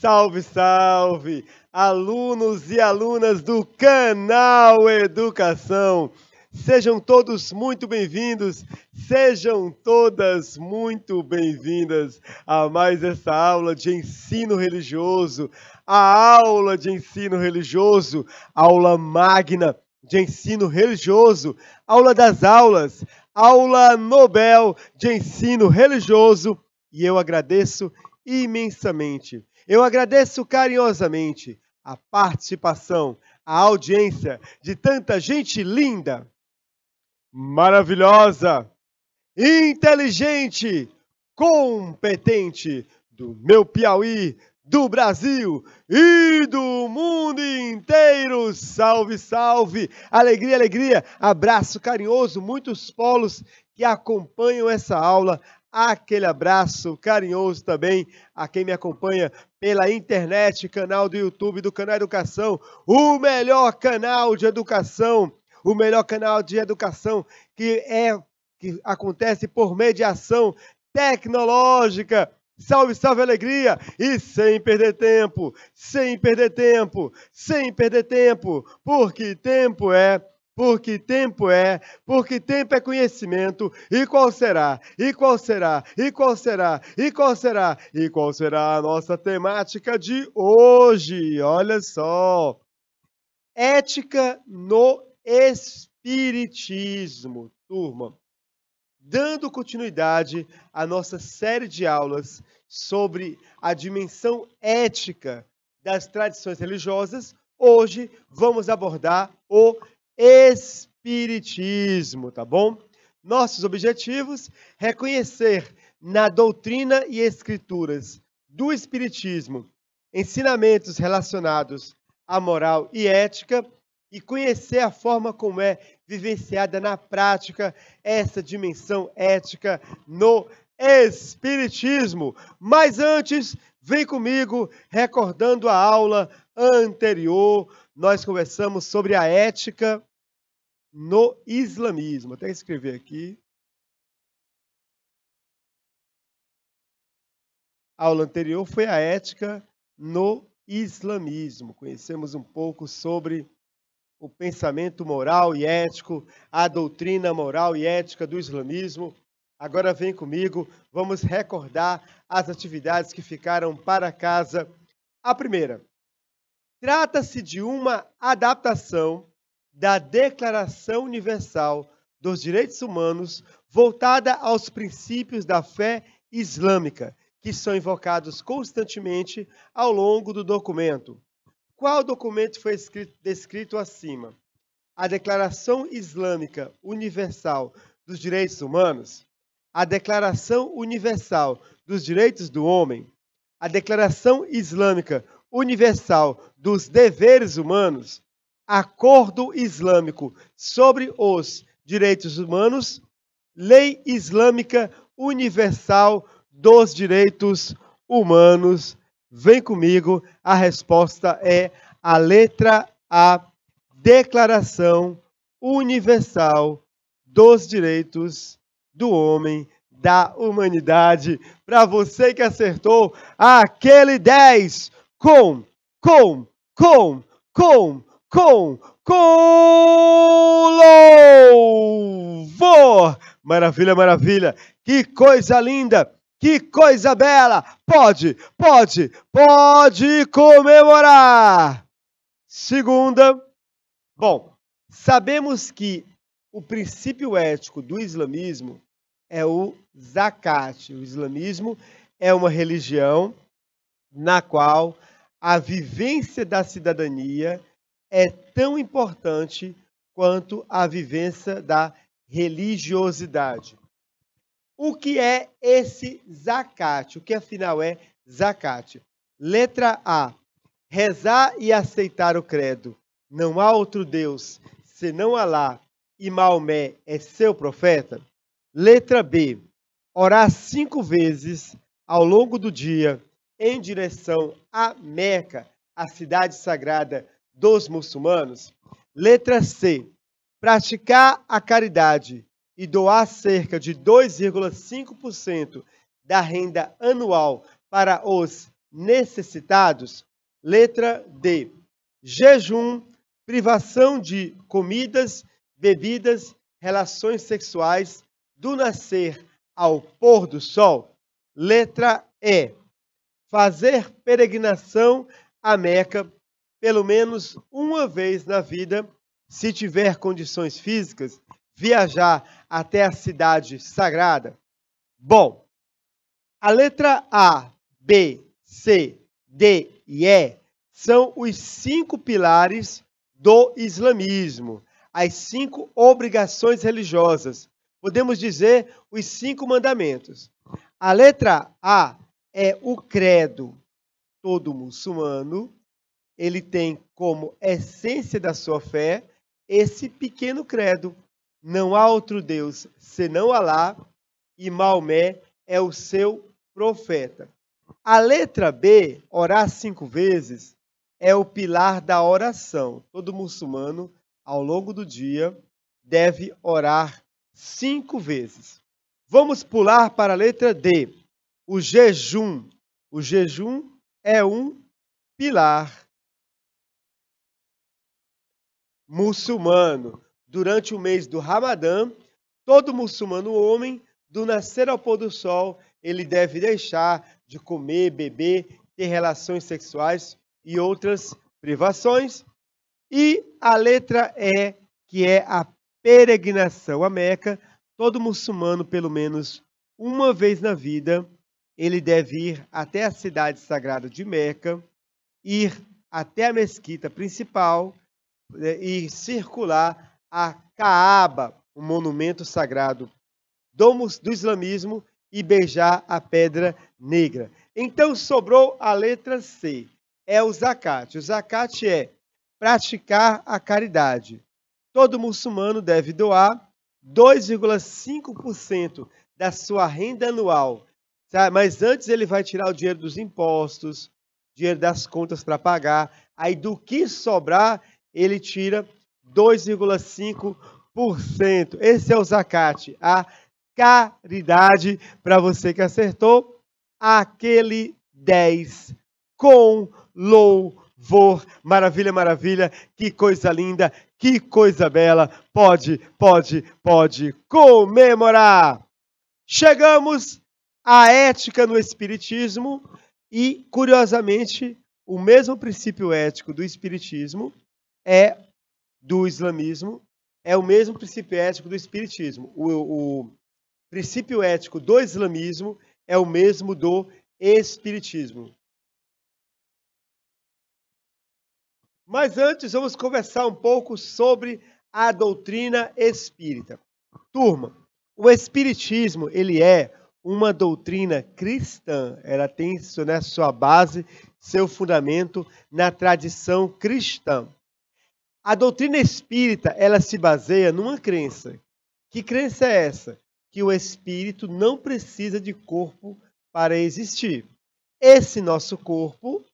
Salve, salve, alunos e alunas do canal Educação. Sejam todos muito bem-vindos, sejam todas muito bem-vindas a mais essa aula de ensino religioso, a aula de ensino religioso, aula magna de ensino religioso, aula das aulas, aula Nobel de ensino religioso, e eu agradeço imensamente eu agradeço carinhosamente a participação, a audiência de tanta gente linda, maravilhosa, inteligente, competente do meu Piauí, do Brasil e do mundo inteiro. Salve, salve! Alegria, alegria! Abraço carinhoso, muitos polos que acompanham essa aula. Aquele abraço carinhoso também a quem me acompanha pela internet, canal do YouTube do Canal Educação, o melhor canal de educação, o melhor canal de educação que é que acontece por mediação tecnológica. Salve, salve alegria! E sem perder tempo, sem perder tempo, sem perder tempo, porque tempo é porque tempo é, porque tempo é conhecimento, e qual será, e qual será, e qual será, e qual será, e qual será a nossa temática de hoje? Olha só! Ética no Espiritismo, turma. Dando continuidade à nossa série de aulas sobre a dimensão ética das tradições religiosas, hoje vamos abordar o Espiritismo, tá bom? Nossos objetivos: reconhecer na doutrina e escrituras do Espiritismo ensinamentos relacionados à moral e ética e conhecer a forma como é vivenciada na prática essa dimensão ética no Espiritismo. Mas antes, vem comigo recordando a aula anterior, nós conversamos sobre a ética no islamismo. Até escrever aqui. A aula anterior foi a ética no islamismo. Conhecemos um pouco sobre o pensamento moral e ético, a doutrina moral e ética do islamismo. Agora vem comigo, vamos recordar as atividades que ficaram para casa. A primeira, trata-se de uma adaptação da Declaração Universal dos Direitos Humanos voltada aos princípios da fé islâmica, que são invocados constantemente ao longo do documento. Qual documento foi escrito, descrito acima? A Declaração Islâmica Universal dos Direitos Humanos, a Declaração Universal dos Direitos do Homem, a Declaração Islâmica Universal dos Deveres Humanos, Acordo Islâmico sobre os Direitos Humanos, Lei Islâmica Universal dos Direitos Humanos. Vem comigo, a resposta é a letra A, Declaração Universal dos Direitos do Homem da Humanidade. Para você que acertou, aquele 10 com, com, com, com com, com louvor. Maravilha, maravilha. Que coisa linda. Que coisa bela! Pode, pode, pode comemorar! Segunda, bom, sabemos que o princípio ético do islamismo é o zakat. O islamismo é uma religião na qual a vivência da cidadania é tão importante quanto a vivência da religiosidade. O que é esse zacate? O que afinal é zacate? Letra A. Rezar e aceitar o credo. Não há outro Deus senão Alá e Maomé é seu profeta? Letra B. Orar cinco vezes ao longo do dia em direção a Meca, a cidade sagrada dos muçulmanos? Letra C. Praticar a caridade e doar cerca de 2,5% da renda anual para os necessitados? Letra D. Jejum, privação de comidas, bebidas, relações sexuais do nascer ao pôr do sol? Letra E. Fazer peregrinação a Meca pelo menos uma vez na vida, se tiver condições físicas, viajar até a cidade sagrada? Bom, a letra A, B, C, D e E são os cinco pilares do islamismo, as cinco obrigações religiosas, podemos dizer os cinco mandamentos. A letra A é o credo. Todo muçulmano ele tem como essência da sua fé esse pequeno credo: não há outro Deus senão Alá e Maomé é o seu profeta. A letra B, orar cinco vezes, é o pilar da oração. Todo muçulmano, ao longo do dia, deve orar cinco vezes. Vamos pular para a letra D, o jejum. O jejum é um pilar muçulmano. Durante o mês do Ramadã, todo muçulmano homem, do nascer ao pôr do sol, ele deve deixar de comer, beber, ter relações sexuais e outras privações. E a letra E, que é a peregrinação a Meca, todo muçulmano, pelo menos uma vez na vida, ele deve ir até a cidade sagrada de Meca, ir até a mesquita principal né, e circular a Kaaba, o monumento sagrado do islamismo, e beijar a pedra negra. Então sobrou a letra C, é o zakat. O zakat é praticar a caridade. Todo muçulmano deve doar 2,5% da sua renda anual. Tá? Mas antes ele vai tirar o dinheiro dos impostos, dinheiro das contas para pagar. Aí do que sobrar, ele tira 2,5%. Esse é o zacate, a caridade. Para você que acertou, aquele 10 com louvor. Maravilha, maravilha, que coisa linda, que coisa bela. Pode, pode, pode comemorar. Chegamos à ética no Espiritismo e, curiosamente, o mesmo princípio ético do Espiritismo é do islamismo, é o mesmo princípio ético do espiritismo. O, o princípio ético do islamismo é o mesmo do espiritismo. Mas antes, vamos conversar um pouco sobre a doutrina espírita. Turma, o espiritismo, ele é uma doutrina cristã. Ela tem né, sua base, seu fundamento na tradição cristã. A doutrina espírita, ela se baseia numa crença. Que crença é essa? Que o espírito não precisa de corpo para existir. Esse nosso corpo,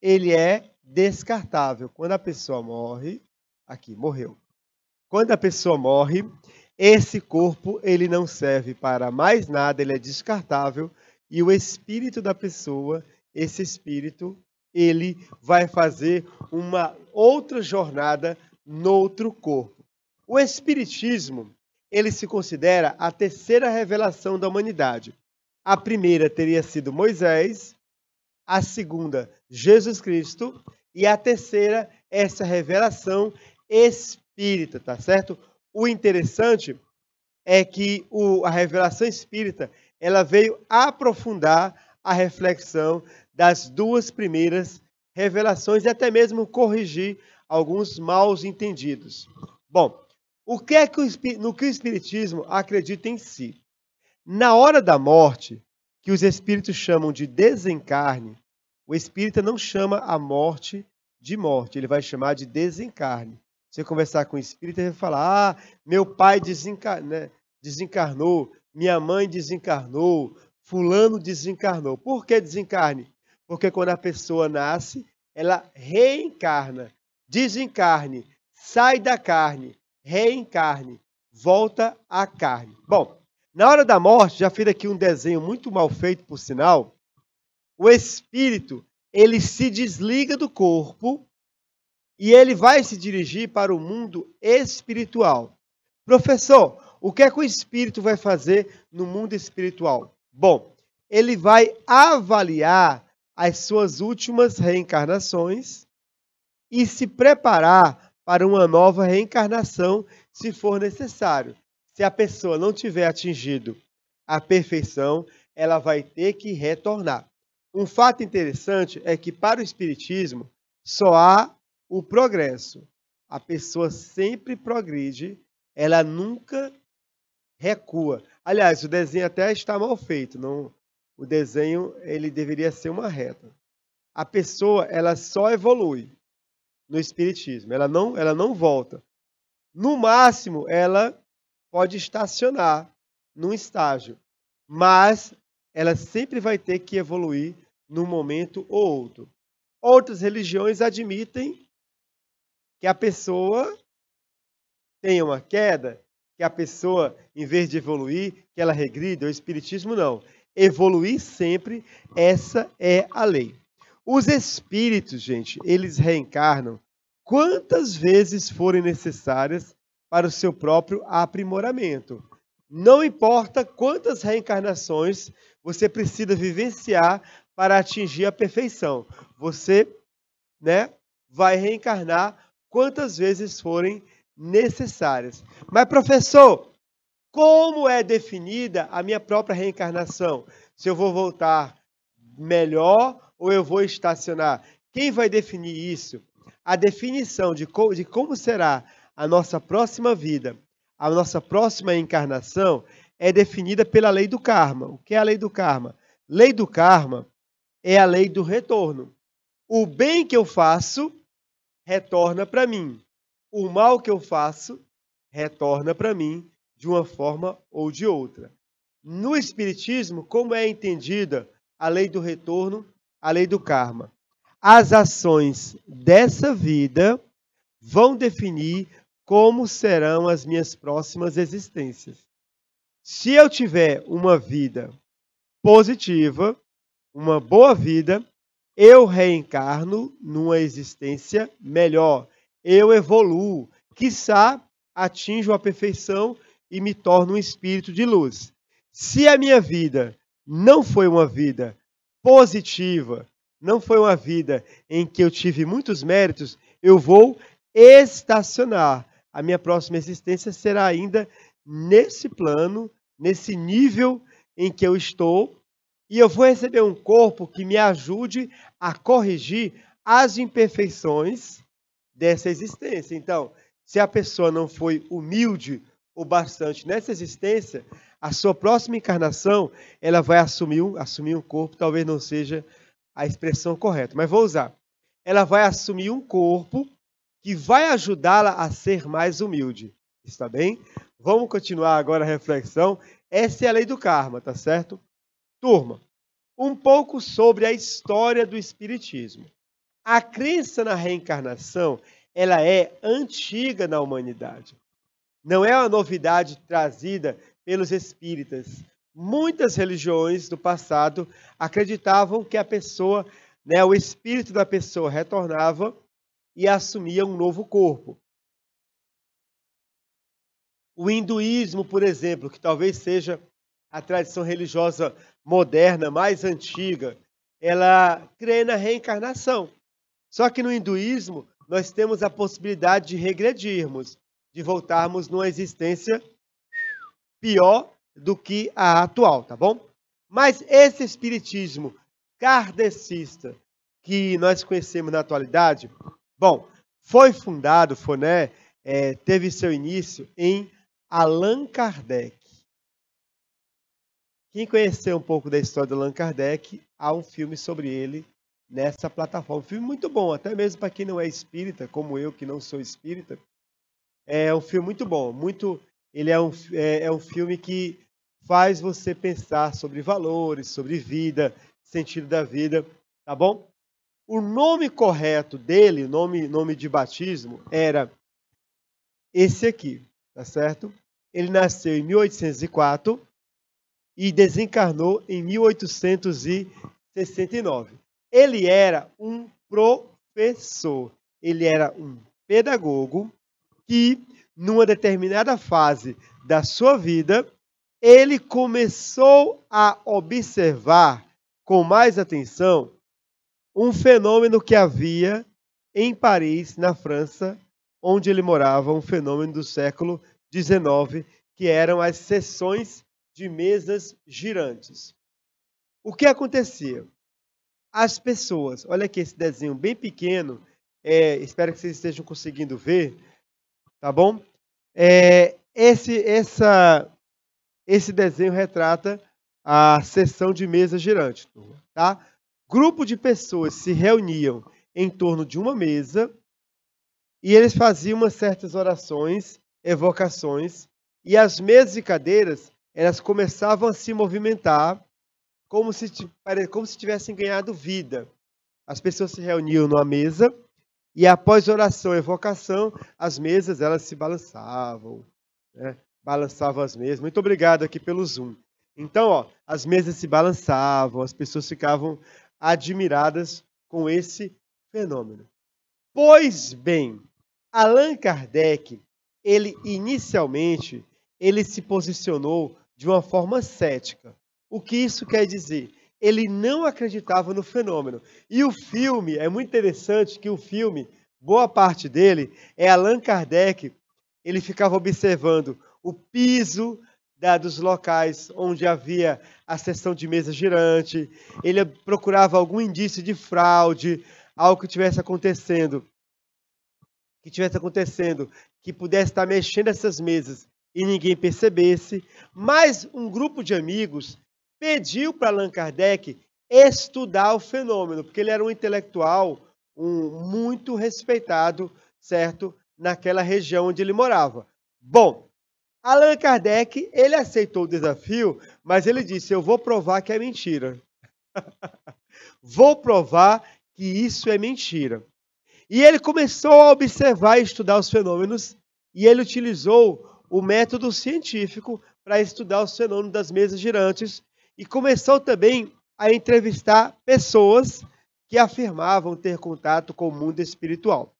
ele é descartável. Quando a pessoa morre, aqui morreu. Quando a pessoa morre, esse corpo ele não serve para mais nada, ele é descartável e o espírito da pessoa, esse espírito ele vai fazer uma outra jornada noutro corpo. O espiritismo, ele se considera a terceira revelação da humanidade. A primeira teria sido Moisés, a segunda, Jesus Cristo, e a terceira, essa revelação espírita, tá certo? O interessante é que o, a revelação espírita ela veio aprofundar a reflexão das duas primeiras revelações e até mesmo corrigir alguns maus entendidos. Bom, o que é que o, no que o Espiritismo acredita em si? Na hora da morte, que os espíritos chamam de desencarne, o espírita não chama a morte de morte, ele vai chamar de desencarne. Você conversar com o espírito, ele vai falar: Ah, meu pai né, desencarnou, minha mãe desencarnou, Fulano desencarnou. Por que desencarne? Porque quando a pessoa nasce, ela reencarna. Desencarne, sai da carne, reencarne, volta à carne. Bom, na hora da morte, já fiz aqui um desenho muito mal feito, por sinal. O espírito, ele se desliga do corpo e ele vai se dirigir para o mundo espiritual. Professor, o que é que o espírito vai fazer no mundo espiritual? Bom, ele vai avaliar as suas últimas reencarnações e se preparar para uma nova reencarnação se for necessário. Se a pessoa não tiver atingido a perfeição, ela vai ter que retornar. Um fato interessante é que para o espiritismo só há o progresso. A pessoa sempre progride, ela nunca recua. Aliás, o desenho até está mal feito. Não, o desenho ele deveria ser uma reta. A pessoa ela só evolui no espiritismo. Ela não, ela não volta. No máximo, ela pode estacionar num estágio, mas ela sempre vai ter que evoluir num momento ou outro. Outras religiões admitem que a pessoa tenha uma queda, que a pessoa, em vez de evoluir, que ela regrida. O Espiritismo não. Evoluir sempre, essa é a lei. Os espíritos, gente, eles reencarnam quantas vezes forem necessárias para o seu próprio aprimoramento. Não importa quantas reencarnações você precisa vivenciar para atingir a perfeição. Você, né, vai reencarnar quantas vezes forem necessárias necessárias. Mas, professor, como é definida a minha própria reencarnação? Se eu vou voltar melhor ou eu vou estacionar? Quem vai definir isso? A definição de, co de como será a nossa próxima vida, a nossa próxima encarnação, é definida pela lei do karma. O que é a lei do karma? Lei do karma é a lei do retorno. O bem que eu faço retorna para mim o mal que eu faço retorna para mim de uma forma ou de outra. No Espiritismo, como é entendida a lei do retorno, a lei do karma? As ações dessa vida vão definir como serão as minhas próximas existências. Se eu tiver uma vida positiva, uma boa vida, eu reencarno numa existência melhor eu evoluo, quiçá atinjo a perfeição e me torno um espírito de luz. Se a minha vida não foi uma vida positiva, não foi uma vida em que eu tive muitos méritos, eu vou estacionar. A minha próxima existência será ainda nesse plano, nesse nível em que eu estou, e eu vou receber um corpo que me ajude a corrigir as imperfeições dessa existência. Então, se a pessoa não foi humilde o bastante nessa existência, a sua próxima encarnação ela vai assumir um, assumir um corpo, talvez não seja a expressão correta, mas vou usar. Ela vai assumir um corpo que vai ajudá-la a ser mais humilde. Está bem? Vamos continuar agora a reflexão. Essa é a lei do karma, tá certo? Turma, um pouco sobre a história do Espiritismo. A crença na reencarnação, ela é antiga na humanidade. Não é uma novidade trazida pelos espíritas. Muitas religiões do passado acreditavam que a pessoa, né, o espírito da pessoa retornava e assumia um novo corpo. O hinduísmo, por exemplo, que talvez seja a tradição religiosa moderna mais antiga, ela crê na reencarnação. Só que no hinduísmo, nós temos a possibilidade de regredirmos, de voltarmos numa existência pior do que a atual, tá bom? Mas esse espiritismo kardecista que nós conhecemos na atualidade, bom, foi fundado, foi, né, é, teve seu início em Allan Kardec. Quem conhecer um pouco da história de Allan Kardec, há um filme sobre ele nessa plataforma. Um filme muito bom, até mesmo para quem não é espírita, como eu que não sou espírita. É um filme muito bom, muito ele é um, é, é um filme que faz você pensar sobre valores, sobre vida, sentido da vida, tá bom? O nome correto dele, nome, nome de batismo, era esse aqui, tá certo? Ele nasceu em 1804 e desencarnou em 1869. Ele era um professor, ele era um pedagogo que, numa determinada fase da sua vida, ele começou a observar com mais atenção um fenômeno que havia em Paris, na França, onde ele morava, um fenômeno do século XIX, que eram as sessões de mesas girantes. O que acontecia? as pessoas. Olha aqui esse desenho bem pequeno. É, espero que vocês estejam conseguindo ver, tá bom? É, esse, essa, esse desenho retrata a sessão de mesa girante, tá? Grupo de pessoas se reuniam em torno de uma mesa e eles faziam umas certas orações, evocações, e as mesas e cadeiras elas começavam a se movimentar como se, como se tivessem ganhado vida. As pessoas se reuniam numa mesa e após oração e evocação as mesas elas se balançavam, né? balançavam as mesas. Muito obrigado aqui pelo Zoom. Então, ó, as mesas se balançavam, as pessoas ficavam admiradas com esse fenômeno. Pois bem, Allan Kardec, ele inicialmente, ele se posicionou de uma forma cética. O que isso quer dizer? Ele não acreditava no fenômeno. E o filme, é muito interessante que o filme, boa parte dele, é Allan Kardec. Ele ficava observando o piso da, dos locais onde havia a sessão de mesa girante, ele procurava algum indício de fraude, algo que tivesse acontecendo, que tivesse acontecendo, que pudesse estar mexendo essas mesas e ninguém percebesse, mas um grupo de amigos pediu para Allan Kardec estudar o fenômeno, porque ele era um intelectual um, muito respeitado, certo? Naquela região onde ele morava. Bom, Allan Kardec, ele aceitou o desafio, mas ele disse: Eu vou provar que é mentira. vou provar que isso é mentira. E ele começou a observar e estudar os fenômenos, e ele utilizou o método científico para estudar os fenômenos das mesas girantes, e começou também a entrevistar pessoas que afirmavam ter contato com o mundo espiritual.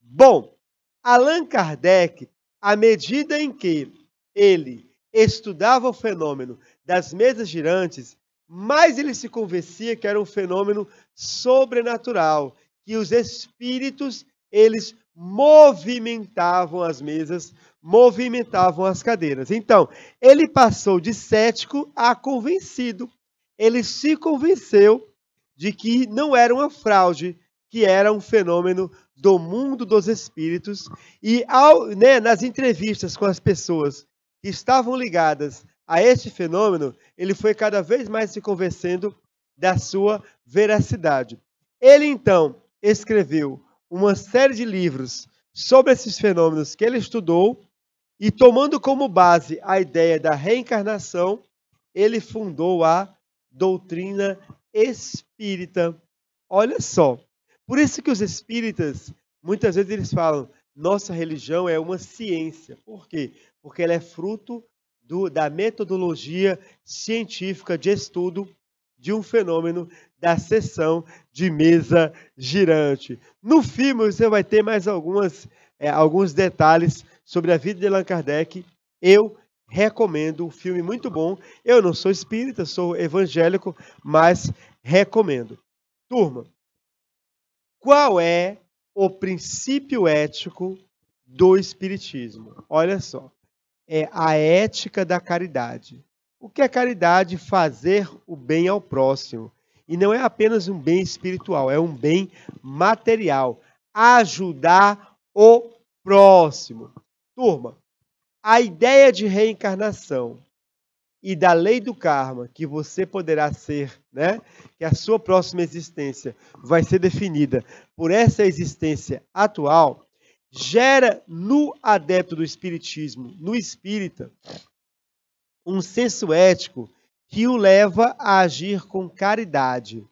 Bom, Allan Kardec, à medida em que ele estudava o fenômeno das mesas girantes, mais ele se convencia que era um fenômeno sobrenatural, que os espíritos eles movimentavam as mesas movimentavam as cadeiras. Então, ele passou de cético a convencido. Ele se convenceu de que não era uma fraude, que era um fenômeno do mundo dos espíritos. E ao, né, nas entrevistas com as pessoas que estavam ligadas a este fenômeno, ele foi cada vez mais se convencendo da sua veracidade. Ele então escreveu uma série de livros sobre esses fenômenos que ele estudou e tomando como base a ideia da reencarnação, ele fundou a doutrina espírita. Olha só, por isso que os espíritas, muitas vezes eles falam, nossa religião é uma ciência. Por quê? Porque ela é fruto do, da metodologia científica de estudo de um fenômeno da sessão de mesa girante. No filme você vai ter mais algumas é, alguns detalhes sobre a vida de Allan Kardec. Eu recomendo um filme muito bom. Eu não sou espírita, sou evangélico, mas recomendo. Turma, qual é o princípio ético do espiritismo? Olha só. É a ética da caridade. O que é caridade? Fazer o bem ao próximo. E não é apenas um bem espiritual, é um bem material. Ajudar o próximo. Turma, a ideia de reencarnação e da lei do karma, que você poderá ser, né? Que a sua próxima existência vai ser definida por essa existência atual, gera no adepto do espiritismo, no espírita, um senso ético que o leva a agir com caridade.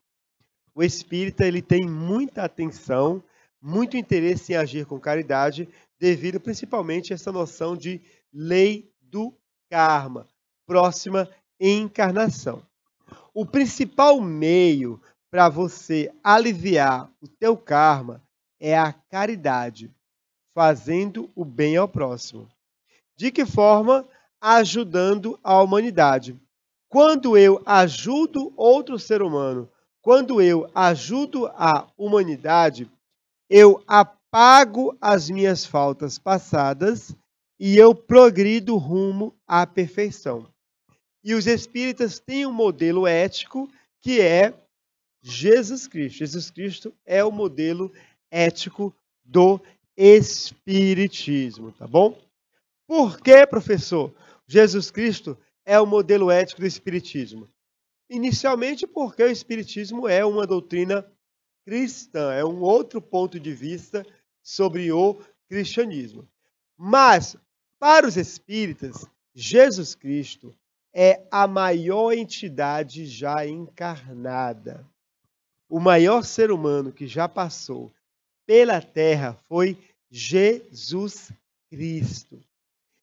O espírita ele tem muita atenção muito interesse em agir com caridade, devido principalmente a essa noção de lei do karma, próxima encarnação. O principal meio para você aliviar o teu karma é a caridade, fazendo o bem ao próximo. De que forma? Ajudando a humanidade. Quando eu ajudo outro ser humano, quando eu ajudo a humanidade, eu apago as minhas faltas passadas e eu progrido rumo à perfeição. E os espíritas têm um modelo ético que é Jesus Cristo. Jesus Cristo é o modelo ético do espiritismo, tá bom? Por que, professor, Jesus Cristo é o modelo ético do espiritismo? Inicialmente, porque o espiritismo é uma doutrina cristã, é um outro ponto de vista sobre o cristianismo. Mas, para os espíritas, Jesus Cristo é a maior entidade já encarnada. O maior ser humano que já passou pela terra foi Jesus Cristo.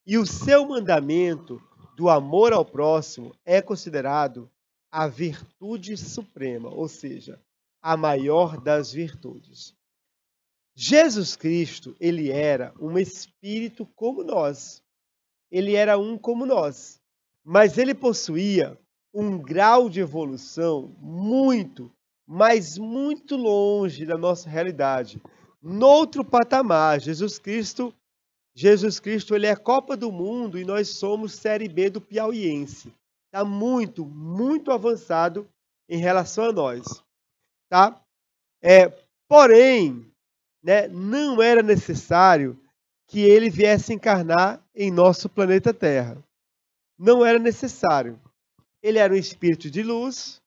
E o seu mandamento do amor ao próximo é considerado a virtude suprema, ou seja, a maior das virtudes. Jesus Cristo, ele era um espírito como nós. Ele era um como nós, mas ele possuía um grau de evolução muito, mas muito longe da nossa realidade. Noutro patamar, Jesus Cristo, Jesus Cristo, ele é Copa do Mundo e nós somos Série B do Piauiense. Está muito, muito avançado em relação a nós tá? É, porém, né, não era necessário que ele viesse encarnar em nosso planeta Terra. Não era necessário. Ele era um espírito de luz,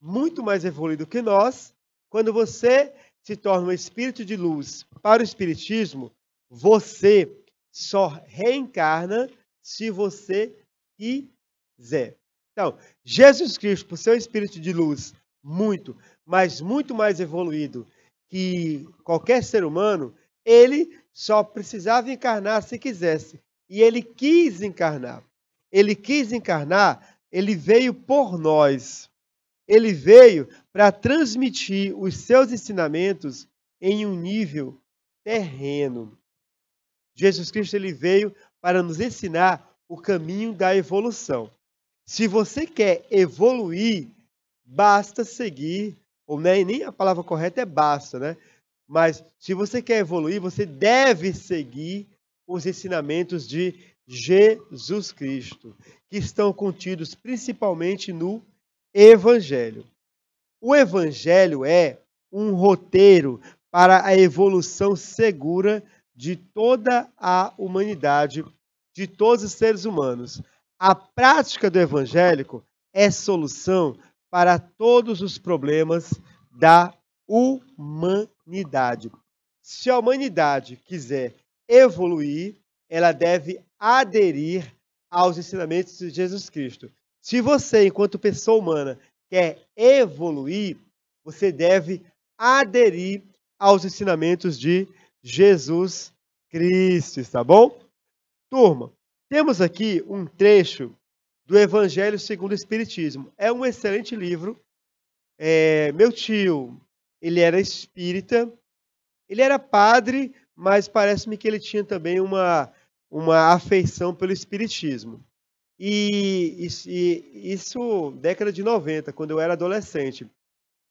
muito mais evoluído que nós. Quando você se torna um espírito de luz para o espiritismo, você só reencarna se você quiser. Então, Jesus Cristo, por ser um espírito de luz, muito, mas muito mais evoluído que qualquer ser humano, ele só precisava encarnar se quisesse. E ele quis encarnar. Ele quis encarnar, ele veio por nós. Ele veio para transmitir os seus ensinamentos em um nível terreno. Jesus Cristo ele veio para nos ensinar o caminho da evolução. Se você quer evoluir basta seguir, ou nem nem a palavra correta é basta, né? Mas se você quer evoluir, você deve seguir os ensinamentos de Jesus Cristo, que estão contidos principalmente no Evangelho. O Evangelho é um roteiro para a evolução segura de toda a humanidade, de todos os seres humanos. A prática do evangélico é solução para todos os problemas da humanidade. Se a humanidade quiser evoluir, ela deve aderir aos ensinamentos de Jesus Cristo. Se você, enquanto pessoa humana, quer evoluir, você deve aderir aos ensinamentos de Jesus Cristo, tá bom? Turma, temos aqui um trecho do Evangelho segundo o Espiritismo. É um excelente livro. É, meu tio, ele era espírita, ele era padre, mas parece-me que ele tinha também uma, uma afeição pelo espiritismo. E, e, isso década de 90, quando eu era adolescente.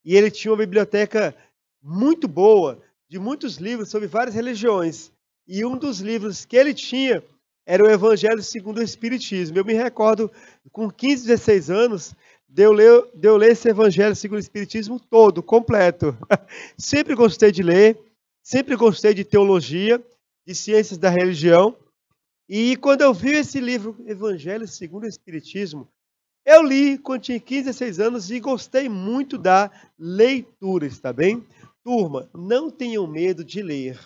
E ele tinha uma biblioteca muito boa, de muitos livros sobre várias religiões. E um dos livros que ele tinha era o Evangelho segundo o Espiritismo. Eu me recordo, com 15, 16 anos, de eu ler, de eu ler esse Evangelho segundo o Espiritismo todo, completo. sempre gostei de ler, sempre gostei de teologia, de ciências da religião. E quando eu vi esse livro, Evangelho segundo o Espiritismo, eu li quando tinha 15, 16 anos e gostei muito da leitura, está bem? Turma, não tenham medo de ler.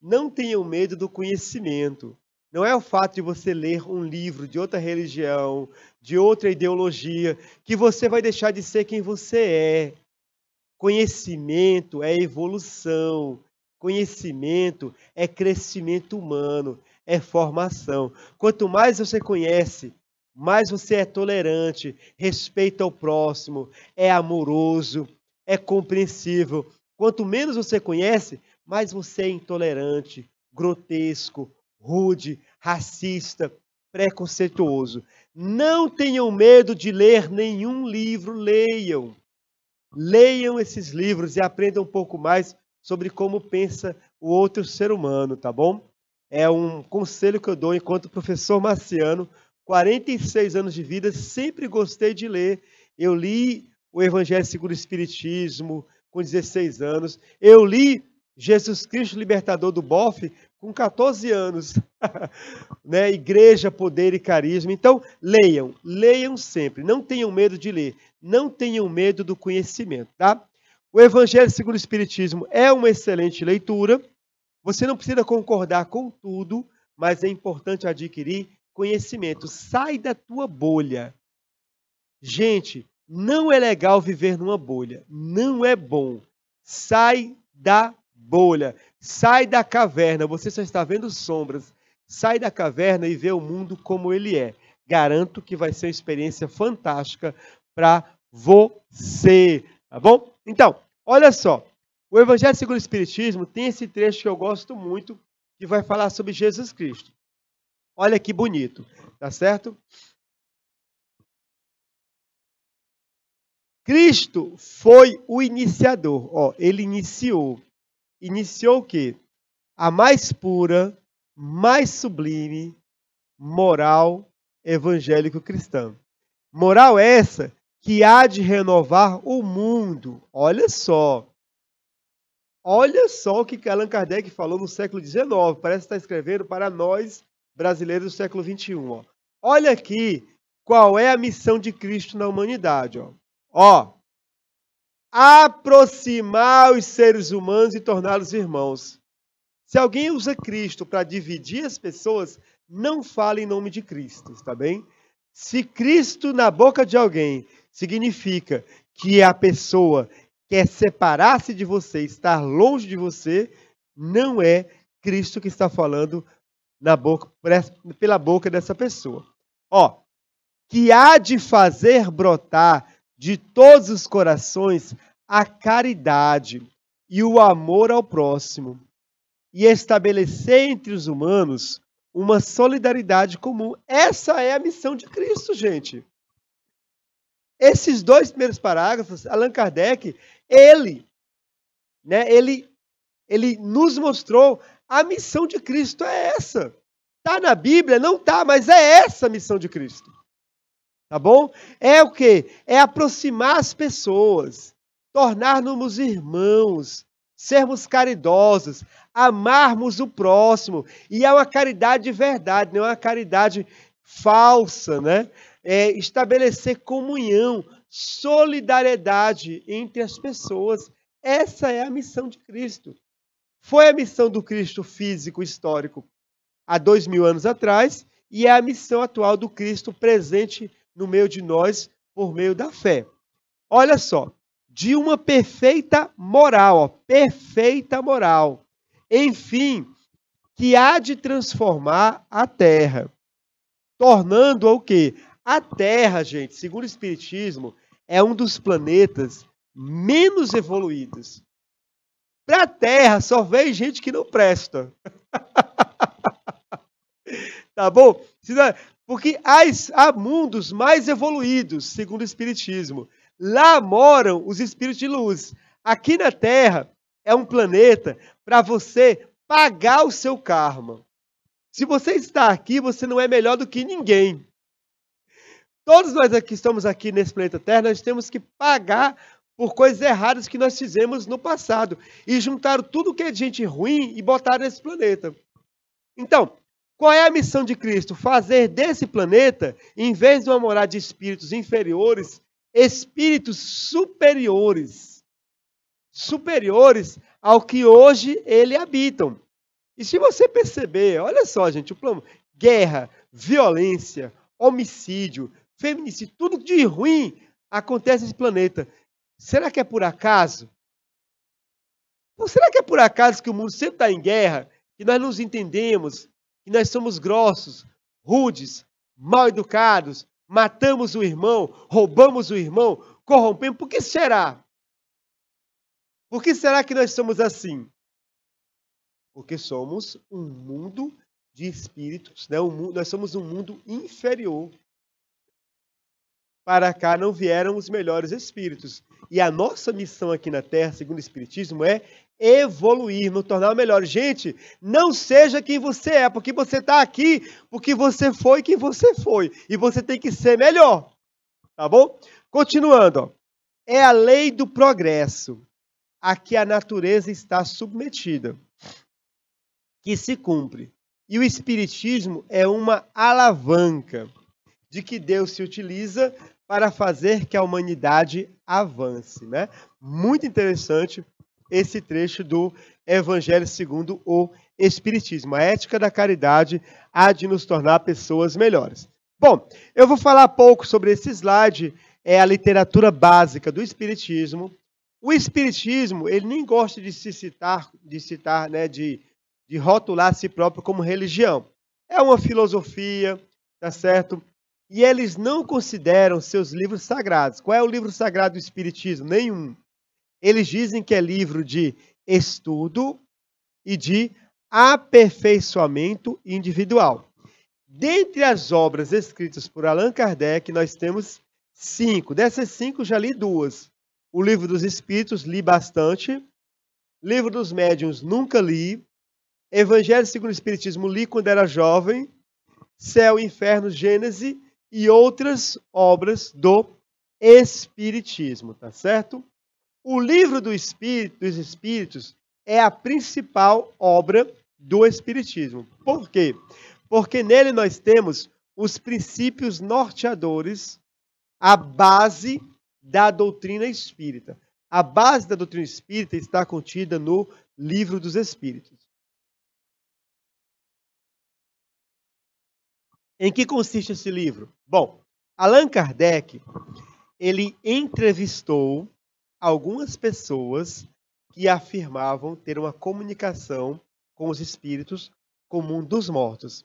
Não tenham medo do conhecimento. Não é o fato de você ler um livro de outra religião, de outra ideologia, que você vai deixar de ser quem você é. Conhecimento é evolução. Conhecimento é crescimento humano, é formação. Quanto mais você conhece, mais você é tolerante, respeita o próximo, é amoroso, é compreensível. Quanto menos você conhece, mais você é intolerante, grotesco, rude, racista, preconceituoso. Não tenham medo de ler nenhum livro, leiam. Leiam esses livros e aprendam um pouco mais sobre como pensa o outro ser humano, tá bom? É um conselho que eu dou enquanto professor marciano, 46 anos de vida, sempre gostei de ler. Eu li o Evangelho segundo o Espiritismo com 16 anos. Eu li Jesus Cristo Libertador do Boff com 14 anos, né? Igreja, poder e carisma. Então, leiam, leiam sempre. Não tenham medo de ler, não tenham medo do conhecimento, tá? O Evangelho segundo o Espiritismo é uma excelente leitura. Você não precisa concordar com tudo, mas é importante adquirir conhecimento. Sai da tua bolha. Gente, não é legal viver numa bolha. Não é bom. Sai da bolha, sai da caverna, você só está vendo sombras. Sai da caverna e vê o mundo como ele é. Garanto que vai ser uma experiência fantástica para você, tá bom? Então, olha só, o Evangelho segundo o Espiritismo tem esse trecho que eu gosto muito, que vai falar sobre Jesus Cristo. Olha que bonito, tá certo? Cristo foi o iniciador, ó, ele iniciou iniciou o quê? A mais pura, mais sublime moral evangélico-cristã. Moral essa que há de renovar o mundo. Olha só. Olha só o que Allan Kardec falou no século XIX. Parece estar tá escrevendo para nós, brasileiros do século XXI. Ó. Olha aqui qual é a missão de Cristo na humanidade. Ó. ó, aproximar os seres humanos e torná-los irmãos. Se alguém usa Cristo para dividir as pessoas, não fale em nome de Cristo, está bem? Se Cristo na boca de alguém significa que a pessoa quer separar-se de você, estar longe de você, não é Cristo que está falando na boca, pela boca dessa pessoa. Ó, que há de fazer brotar de todos os corações a caridade e o amor ao próximo, e estabelecer entre os humanos uma solidariedade comum. Essa é a missão de Cristo, gente. Esses dois primeiros parágrafos, Allan Kardec, ele, né, ele, ele nos mostrou a missão de Cristo é essa. Tá na Bíblia? Não tá, mas é essa a missão de Cristo. Tá bom? É o que? É aproximar as pessoas, tornar-nos irmãos, sermos caridosos, amarmos o próximo. E é uma caridade de verdade, não é uma caridade falsa, né? É estabelecer comunhão, solidariedade entre as pessoas. Essa é a missão de Cristo. Foi a missão do Cristo físico histórico há dois mil anos atrás e é a missão atual do Cristo presente no meio de nós por meio da fé. Olha só, de uma perfeita moral, ó, perfeita moral. Enfim, que há de transformar a terra, tornando o quê? A terra, gente, segundo o espiritismo, é um dos planetas menos evoluídos. Para a Terra só vem gente que não presta. tá bom? Porque há, mundos mais evoluídos, segundo o Espiritismo. Lá moram os espíritos de luz. Aqui na Terra é um planeta para você pagar o seu karma. Se você está aqui, você não é melhor do que ninguém. Todos nós que estamos aqui nesse planeta Terra, nós temos que pagar por coisas erradas que nós fizemos no passado. E juntaram tudo que é de gente ruim e botaram nesse planeta. Então, qual é a missão de Cristo? Fazer desse planeta, em vez de uma morada de espíritos inferiores, espíritos superiores. Superiores ao que hoje ele habitam. E se você perceber, olha só, gente, o plano: guerra, violência, homicídio, feminicídio, tudo de ruim acontece nesse planeta. Será que é por acaso? Ou será que é por acaso que o mundo sempre está em guerra, e nós nos entendemos, e nós somos grossos, rudes, mal educados, matamos o irmão, roubamos o irmão, corrompemos. Por que será? Por que será que nós somos assim? Porque somos um mundo de espíritos, né? um, nós somos um mundo inferior. Para cá não vieram os melhores espíritos. E a nossa missão aqui na Terra, segundo o Espiritismo, é evoluir, nos tornar melhor. Gente, não seja quem você é, porque você está aqui, porque você foi quem você foi. E você tem que ser melhor. Tá bom? Continuando. É a lei do progresso a que a natureza está submetida, que se cumpre. E o Espiritismo é uma alavanca de que Deus se utiliza para fazer que a humanidade avance. Né? Muito interessante esse trecho do Evangelho segundo o Espiritismo. A ética da caridade há de nos tornar pessoas melhores. Bom, eu vou falar pouco sobre esse slide, é a literatura básica do Espiritismo. O Espiritismo, ele nem gosta de se citar, de citar, né, de, de rotular a si próprio como religião. É uma filosofia, tá certo? E eles não consideram seus livros sagrados. Qual é o livro sagrado do Espiritismo? Nenhum. Eles dizem que é livro de estudo e de aperfeiçoamento individual. Dentre as obras escritas por Allan Kardec, nós temos cinco. Dessas cinco, já li duas. O Livro dos Espíritos, li bastante. Livro dos Médiuns, nunca li. Evangelho segundo o Espiritismo, li quando era jovem. Céu, Inferno, Gênese e outras obras do Espiritismo, tá certo? O livro do Espírito, dos Espíritos é a principal obra do Espiritismo. Por quê? Porque nele nós temos os princípios norteadores, a base da doutrina espírita. A base da doutrina espírita está contida no Livro dos Espíritos. Em que consiste esse livro? Bom, Allan Kardec ele entrevistou algumas pessoas que afirmavam ter uma comunicação com os espíritos comum dos mortos.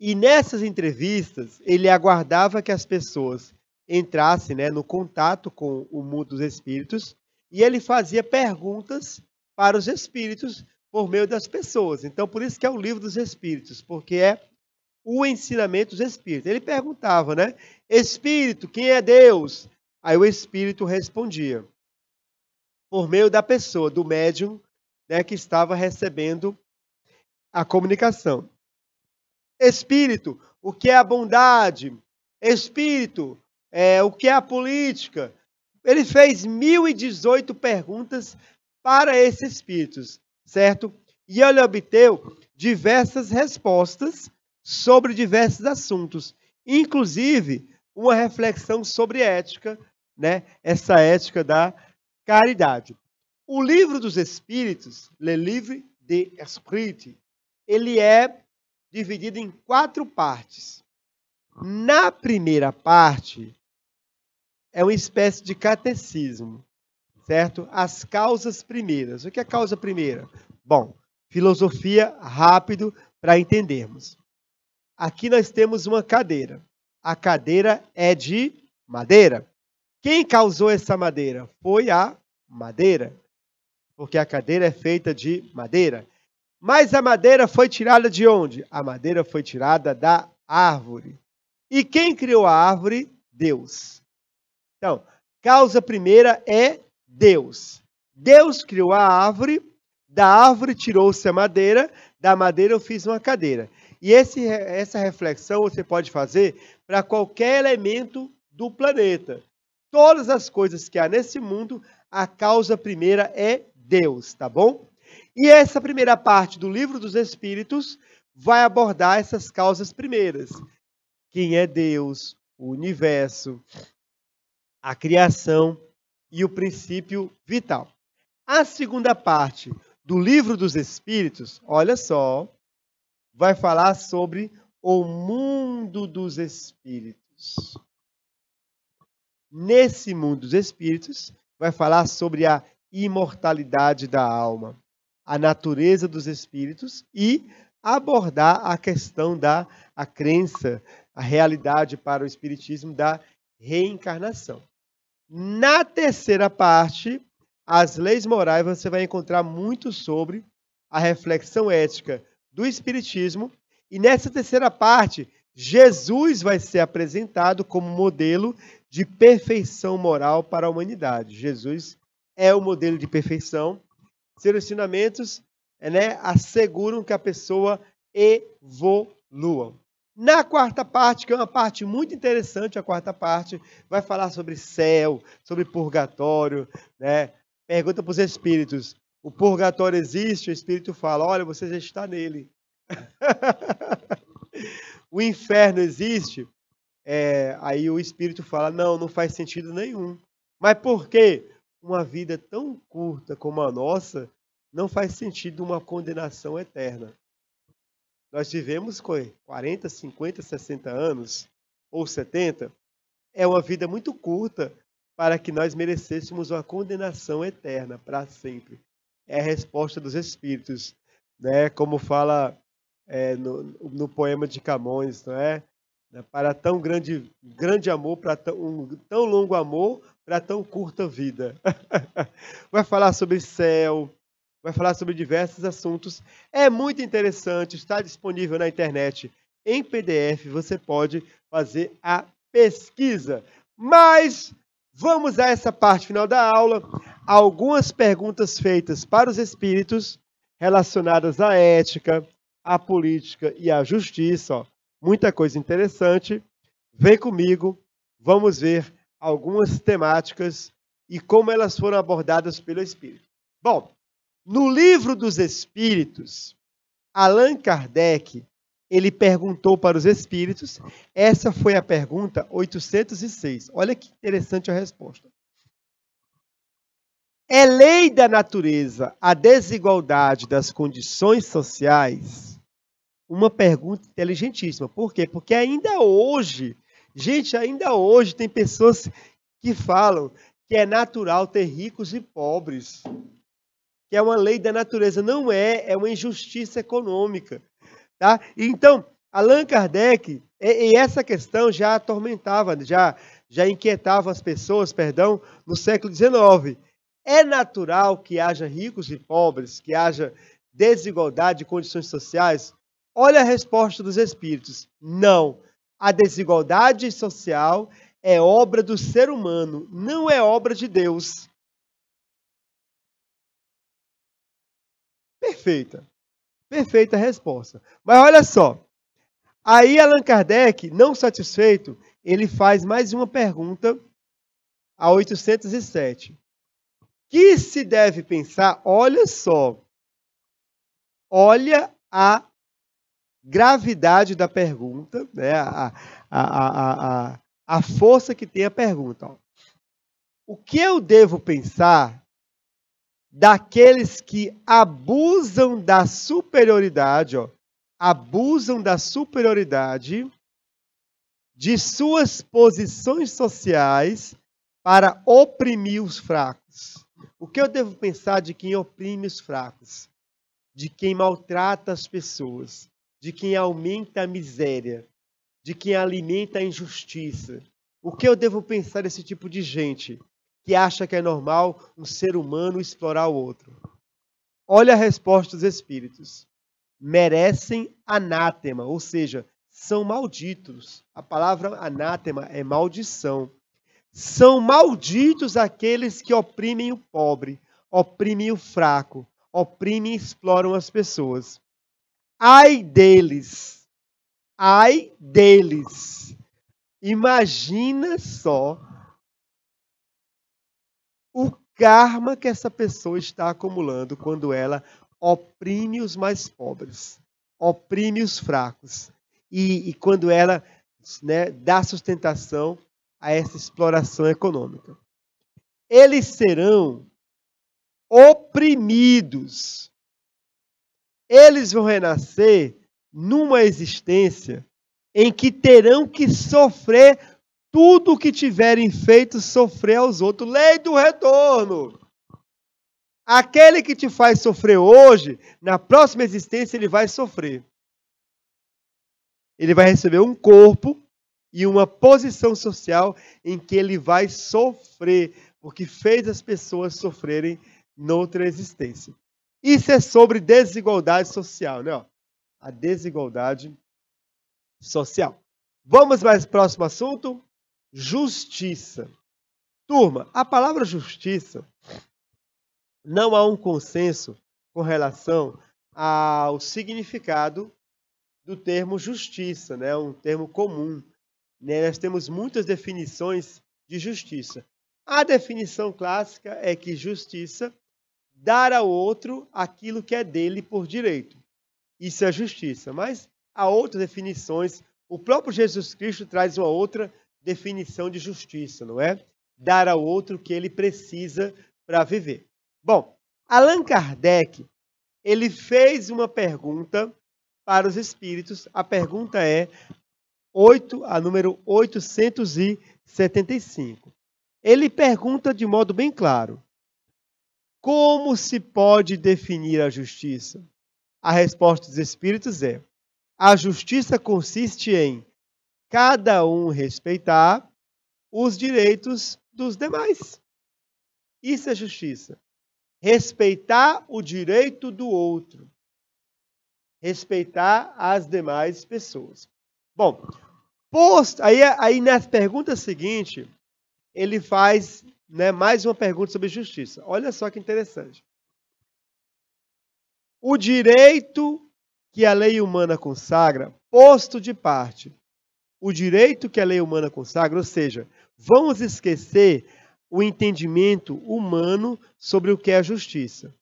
E nessas entrevistas, ele aguardava que as pessoas entrassem né, no contato com o mundo dos espíritos e ele fazia perguntas para os espíritos por meio das pessoas. Então, por isso que é o livro dos espíritos, porque é o ensinamento dos espíritos. Ele perguntava, né? Espírito, quem é Deus? Aí o espírito respondia por meio da pessoa, do médium, né, que estava recebendo a comunicação. Espírito, o que é a bondade? Espírito, é, o que é a política? Ele fez 1018 perguntas para esses espíritos, certo? E ele obteve diversas respostas sobre diversos assuntos, inclusive uma reflexão sobre ética, né? Essa ética da caridade. O livro dos Espíritos, Le Livre de Esprit, ele é dividido em quatro partes. Na primeira parte, é uma espécie de catecismo, certo? As causas primeiras. O que é a causa primeira? Bom, filosofia rápido para entendermos. Aqui nós temos uma cadeira. A cadeira é de madeira. Quem causou essa madeira? Foi a madeira, porque a cadeira é feita de madeira. Mas a madeira foi tirada de onde? A madeira foi tirada da árvore. E quem criou a árvore? Deus. Então, causa primeira é Deus. Deus criou a árvore, da árvore tirou-se a madeira, da madeira eu fiz uma cadeira. E esse, essa reflexão você pode fazer para qualquer elemento do planeta. Todas as coisas que há nesse mundo, a causa primeira é Deus, tá bom? E essa primeira parte do Livro dos Espíritos vai abordar essas causas primeiras. Quem é Deus, o universo, a criação e o princípio vital. A segunda parte do Livro dos Espíritos, olha só, vai falar sobre o mundo dos espíritos. Nesse mundo dos espíritos, vai falar sobre a imortalidade da alma, a natureza dos espíritos e abordar a questão da a crença, a realidade para o espiritismo da reencarnação. Na terceira parte, as leis morais, você vai encontrar muito sobre a reflexão ética do espiritismo. E nessa terceira parte, Jesus vai ser apresentado como modelo de perfeição moral para a humanidade. Jesus é o modelo de perfeição. Seus ensinamentos é, né, asseguram que a pessoa evolua. Na quarta parte, que é uma parte muito interessante, a quarta parte vai falar sobre céu, sobre purgatório. Né? Pergunta para os espíritos: o purgatório existe? O espírito fala: olha, você já está nele. o inferno existe? É, aí o espírito fala: não, não faz sentido nenhum. Mas por que Uma vida tão curta como a nossa não faz sentido uma condenação eterna. Nós vivemos 40, 50, 60 anos ou 70. É uma vida muito curta para que nós merecêssemos uma condenação eterna para sempre. É a resposta dos espíritos, né? Como fala é, no, no, poema de Camões, não é? Para tão grande, grande amor, para tão, um, tão longo amor, para tão curta vida. vai falar sobre céu, vai falar sobre diversos assuntos. É muito interessante, está disponível na internet em PDF. Você pode fazer a pesquisa. Mas vamos a essa parte final da aula. Algumas perguntas feitas para os espíritos relacionadas à ética, a política e a justiça. Ó. Muita coisa interessante. Vem comigo, vamos ver algumas temáticas e como elas foram abordadas pelo Espírito. Bom, no livro dos Espíritos, Allan Kardec ele perguntou para os espíritos. Essa foi a pergunta 806. Olha que interessante a resposta. É lei da natureza a desigualdade das condições sociais? uma pergunta inteligentíssima. Por quê? Porque ainda hoje, gente, ainda hoje tem pessoas que falam que é natural ter ricos e pobres, que é uma lei da natureza. Não é, é uma injustiça econômica. Tá? Então, Allan Kardec, e, essa questão já atormentava, já, já inquietava as pessoas, perdão, no século XIX. É natural que haja ricos e pobres, que haja desigualdade de condições sociais? Olha a resposta dos espíritos: não. A desigualdade social é obra do ser humano, não é obra de Deus. Perfeita. Perfeita resposta. Mas olha só. Aí Allan Kardec, não satisfeito, ele faz mais uma pergunta a 807. Que se deve pensar, olha só. Olha a gravidade da pergunta, né? a, a, a, a, força que tem a pergunta. O que eu devo pensar daqueles que abusam da superioridade, ó, abusam da superioridade de suas posições sociais para oprimir os fracos? O que eu devo pensar de quem oprime os fracos? De quem maltrata as pessoas? de quem aumenta a miséria, de quem alimenta a injustiça. O que eu devo pensar desse tipo de gente que acha que é normal um ser humano explorar o outro? Olha a resposta dos espíritos. Merecem anátema, ou seja, são malditos. A palavra anátema é maldição. São malditos aqueles que oprimem o pobre, oprimem o fraco, oprimem e exploram as pessoas. Ai deles! Ai deles! Imagina só o karma que essa pessoa está acumulando quando ela oprime os mais pobres, oprime os fracos. E, e quando ela né, dá sustentação a essa exploração econômica. Eles serão oprimidos eles vão renascer numa existência em que terão que sofrer tudo o que tiverem feito sofrer aos outros. Lei do retorno. Aquele que te faz sofrer hoje, na próxima existência ele vai sofrer. Ele vai receber um corpo e uma posição social em que ele vai sofrer, porque fez as pessoas sofrerem noutra existência. Isso é sobre desigualdade social, né? A desigualdade social. Vamos mais próximo assunto? Justiça. Turma, a palavra justiça não há um consenso com relação ao significado do termo justiça, né? Um termo comum. Né? Nós temos muitas definições de justiça. A definição clássica é que justiça dar ao outro aquilo que é dele por direito. Isso é justiça. Mas há outras definições. O próprio Jesus Cristo traz uma outra definição de justiça, não é? Dar ao outro o que ele precisa para viver. Bom, Allan Kardec, ele fez uma pergunta para os espíritos. A pergunta é 8, a número 875. Ele pergunta de modo bem claro: como se pode definir a justiça? A resposta dos Espíritos é: a justiça consiste em cada um respeitar os direitos dos demais. Isso é justiça. Respeitar o direito do outro. Respeitar as demais pessoas. Bom, posto, aí, aí na pergunta seguinte, ele faz né, mais uma pergunta sobre justiça. Olha só que interessante. O direito que a lei humana consagra, posto de parte. O direito que a lei humana consagra, ou seja, vamos esquecer o entendimento humano sobre o que é a justiça.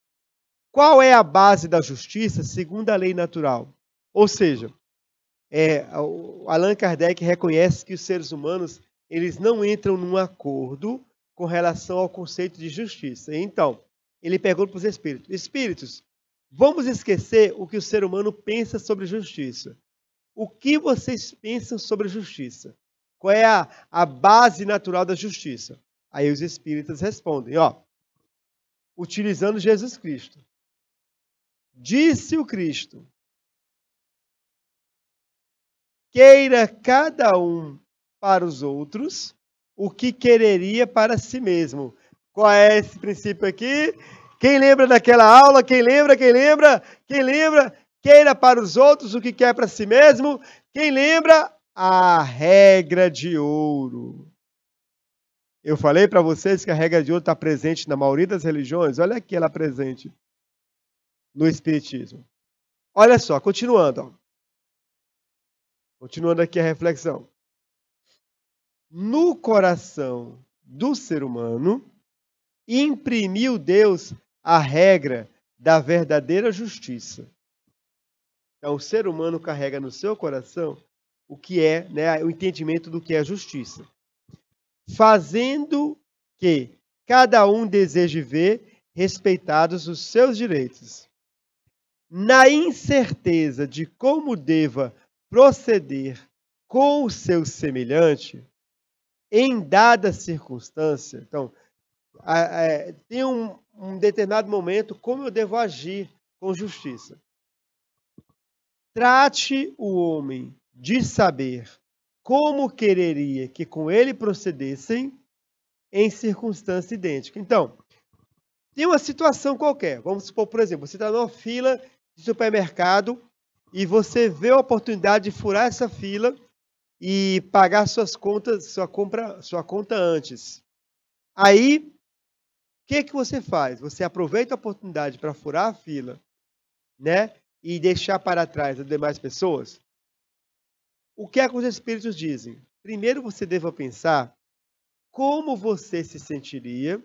Qual é a base da justiça segundo a lei natural? Ou seja, é, Allan Kardec reconhece que os seres humanos eles não entram num acordo com relação ao conceito de justiça. Então, ele pergunta para os espíritos: Espíritos, vamos esquecer o que o ser humano pensa sobre justiça. O que vocês pensam sobre justiça? Qual é a, a base natural da justiça? Aí os espíritas respondem: Ó, utilizando Jesus Cristo. Disse o Cristo: Queira cada um para os outros o que quereria para si mesmo. Qual é esse princípio aqui? Quem lembra daquela aula? Quem lembra? Quem lembra? Quem lembra? Queira para os outros o que quer para si mesmo. Quem lembra? A regra de ouro. Eu falei para vocês que a regra de ouro está presente na maioria das religiões. Olha aqui ela presente no Espiritismo. Olha só, continuando. Ó. Continuando aqui a reflexão no coração do ser humano, imprimiu Deus a regra da verdadeira justiça. Então, o ser humano carrega no seu coração o que é, né, o entendimento do que é justiça, fazendo que cada um deseje ver respeitados os seus direitos. Na incerteza de como deva proceder com o seu semelhante, em dada circunstância. Então, é, tem um, um determinado momento como eu devo agir com justiça. Trate o homem de saber como quereria que com ele procedessem em circunstância idêntica. Então, tem uma situação qualquer. Vamos supor, por exemplo, você está numa fila de supermercado e você vê a oportunidade de furar essa fila e pagar suas contas, sua compra, sua conta antes. Aí, o que que você faz? Você aproveita a oportunidade para furar a fila, né? E deixar para trás as demais pessoas? O que é que os espíritos dizem? Primeiro você deva pensar como você se sentiria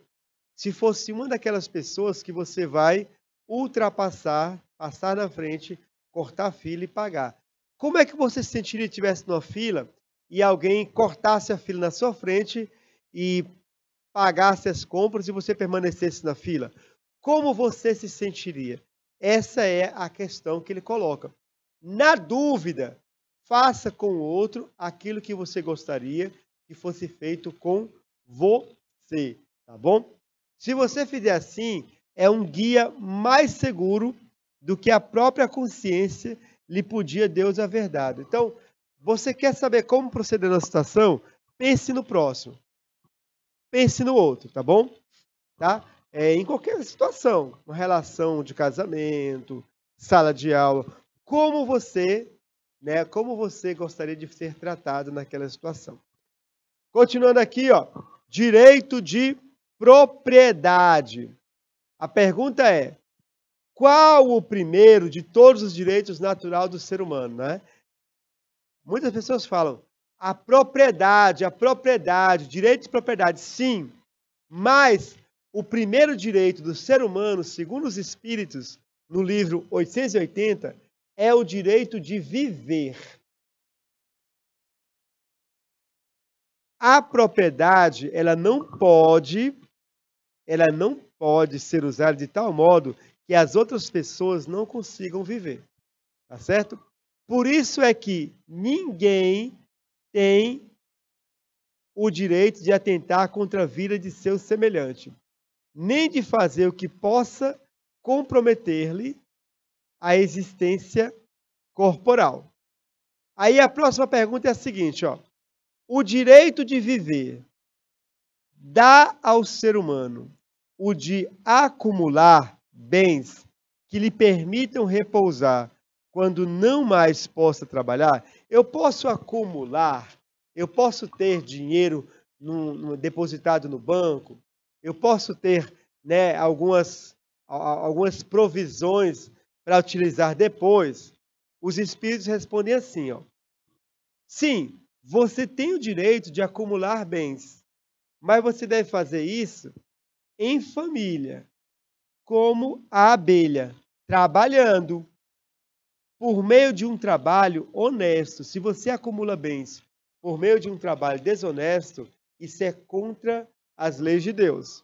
se fosse uma daquelas pessoas que você vai ultrapassar, passar na frente, cortar a fila e pagar. Como é que você se sentiria se estivesse numa fila e alguém cortasse a fila na sua frente e pagasse as compras e você permanecesse na fila? Como você se sentiria? Essa é a questão que ele coloca. Na dúvida, faça com o outro aquilo que você gostaria que fosse feito com você, tá bom? Se você fizer assim, é um guia mais seguro do que a própria consciência lhe podia Deus a verdade. Então, você quer saber como proceder na situação? Pense no próximo. Pense no outro, tá bom? Tá? É, em qualquer situação, uma relação de casamento, sala de aula, como você, né, como você gostaria de ser tratado naquela situação. Continuando aqui, ó, direito de propriedade. A pergunta é: qual o primeiro de todos os direitos natural do ser humano, né? Muitas pessoas falam a propriedade, a propriedade, direito de propriedade, sim, mas o primeiro direito do ser humano, segundo os espíritos, no livro 880, é o direito de viver. A propriedade, ela não pode, ela não pode ser usada de tal modo que as outras pessoas não consigam viver. Tá certo? Por isso é que ninguém tem o direito de atentar contra a vida de seu semelhante, nem de fazer o que possa comprometer-lhe a existência corporal. Aí a próxima pergunta é a seguinte, ó. O direito de viver dá ao ser humano o de acumular bens que lhe permitam repousar quando não mais possa trabalhar, eu posso acumular, eu posso ter dinheiro depositado no banco, eu posso ter né, algumas, algumas provisões para utilizar depois. Os espíritos respondem assim: ó, sim, você tem o direito de acumular bens, mas você deve fazer isso em família, como a abelha, trabalhando. Por meio de um trabalho honesto, se você acumula bens por meio de um trabalho desonesto, isso é contra as leis de Deus.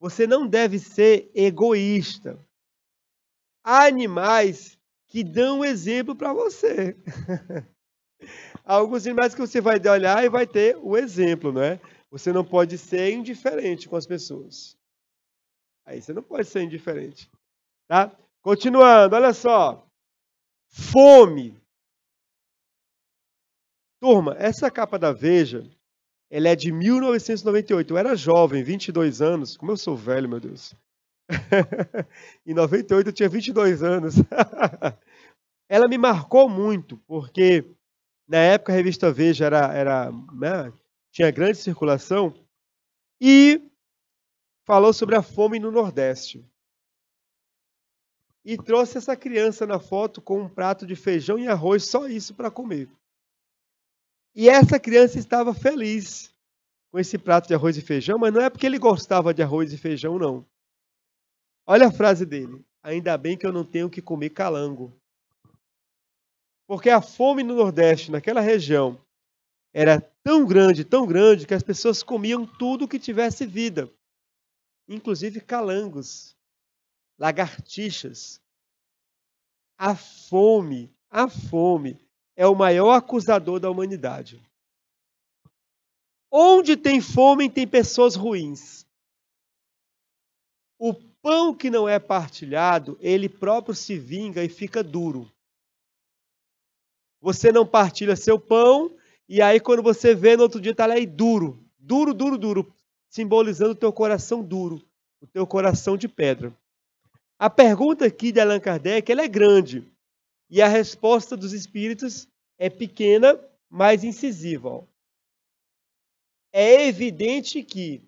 Você não deve ser egoísta. Há animais que dão um exemplo para você. Há alguns animais que você vai olhar e vai ter o exemplo, não é? Você não pode ser indiferente com as pessoas. Aí você não pode ser indiferente. Tá? Continuando, olha só. Fome. Turma, essa capa da Veja, ela é de 1998. Eu era jovem, 22 anos. Como eu sou velho, meu Deus. em 98 eu tinha 22 anos. ela me marcou muito, porque na época a revista Veja era, era né, tinha grande circulação. E falou sobre a fome no Nordeste. E trouxe essa criança na foto com um prato de feijão e arroz, só isso para comer. E essa criança estava feliz com esse prato de arroz e feijão, mas não é porque ele gostava de arroz e feijão, não. Olha a frase dele: Ainda bem que eu não tenho que comer calango. Porque a fome no Nordeste, naquela região, era tão grande, tão grande, que as pessoas comiam tudo que tivesse vida inclusive calangos, lagartixas. A fome, a fome é o maior acusador da humanidade. Onde tem fome, tem pessoas ruins. O pão que não é partilhado, ele próprio se vinga e fica duro. Você não partilha seu pão, e aí quando você vê no outro dia, está lá e duro, duro, duro, duro, simbolizando o teu coração duro, o teu coração de pedra. A pergunta aqui de Allan Kardec ela é grande e a resposta dos espíritos é pequena, mas incisiva. Ó. É evidente que,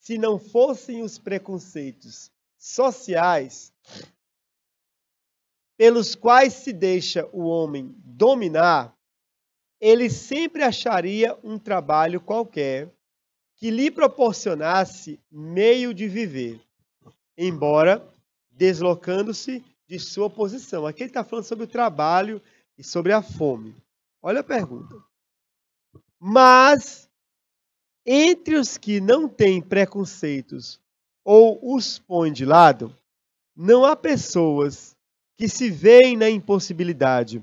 se não fossem os preconceitos sociais pelos quais se deixa o homem dominar, ele sempre acharia um trabalho qualquer que lhe proporcionasse meio de viver, embora deslocando-se de sua posição. Aqui ele está falando sobre o trabalho e sobre a fome. Olha a pergunta. Mas, entre os que não têm preconceitos ou os põem de lado, não há pessoas que se veem na impossibilidade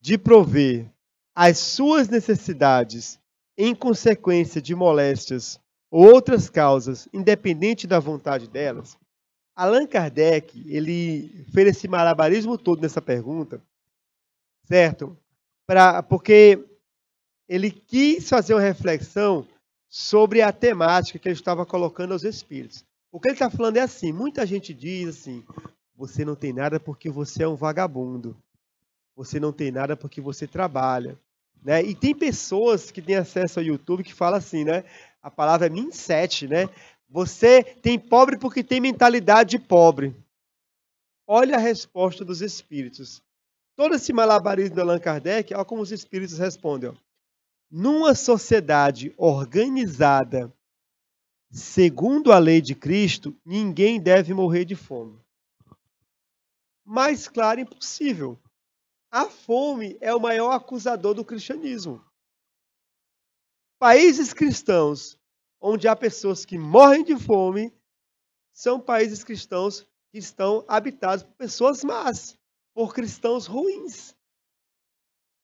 de prover as suas necessidades em consequência de moléstias ou outras causas, independente da vontade delas, Allan Kardec ele fez esse malabarismo todo nessa pergunta, certo? Pra, porque ele quis fazer uma reflexão sobre a temática que ele estava colocando aos espíritos. O que ele está falando é assim: muita gente diz assim, você não tem nada porque você é um vagabundo, você não tem nada porque você trabalha, né? E tem pessoas que têm acesso ao YouTube que falam assim, né? A palavra é mindset, né? Você tem pobre porque tem mentalidade de pobre. Olha a resposta dos espíritos. Todo esse malabarismo de Allan Kardec, olha como os espíritos respondem. Ó. Numa sociedade organizada, segundo a lei de Cristo, ninguém deve morrer de fome. Mais claro impossível a fome é o maior acusador do cristianismo. Países cristãos onde há pessoas que morrem de fome são países cristãos que estão habitados por pessoas más, por cristãos ruins.